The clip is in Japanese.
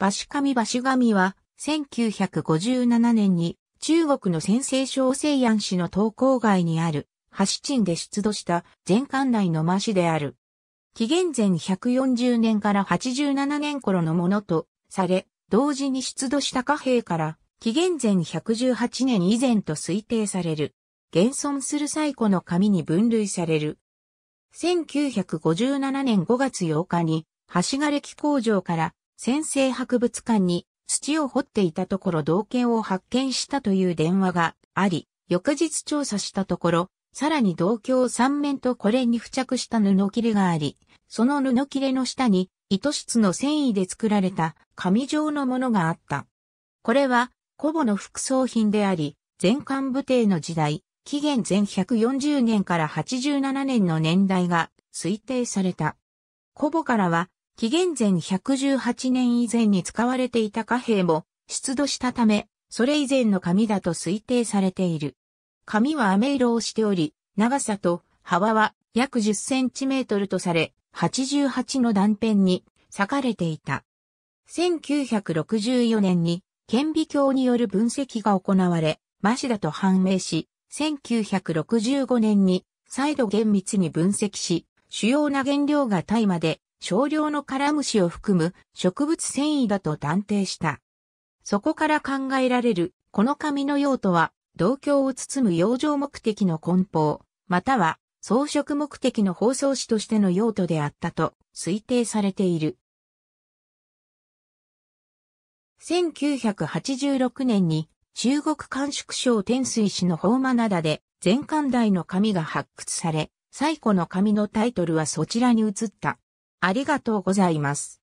バシカミバシガミは、1957年に中国の先制省西安市の東郊外にある、橋鎮で出土した全館内のマシである。紀元前140年から87年頃のものとされ、同時に出土した貨幣から紀元前118年以前と推定される。現存する最古の紙に分類される。1957年5月8日に、橋枯れ工場から先生博物館に土を掘っていたところ銅剣を発見したという電話があり、翌日調査したところ、さらに銅鏡3面とこれに付着した布切れがあり、その布切れの下に糸質の繊維で作られた紙状のものがあった。これは古母の副葬品であり、全館武帝の時代、紀元前140年から87年の年代が推定された。古母からは紀元前118年以前に使われていた貨幣も出土したため、それ以前の紙だと推定されている。紙は飴色をしており、長さと幅は約10センチメートルとされ、88の断片に裂かれていた。1964年に顕微鏡による分析が行われ、マシだと判明し、1965年に再度厳密に分析し、主要な原料が大麻で、少量のカラムシを含む植物繊維だと断定した。そこから考えられる、この紙の用途は、同居を包む養生目的の梱包、または装飾目的の包装紙としての用途であったと推定されている。1986年に中国甘粛省天水市の宝間灘で全館台の紙が発掘され、最古の紙のタイトルはそちらに移った。ありがとうございます。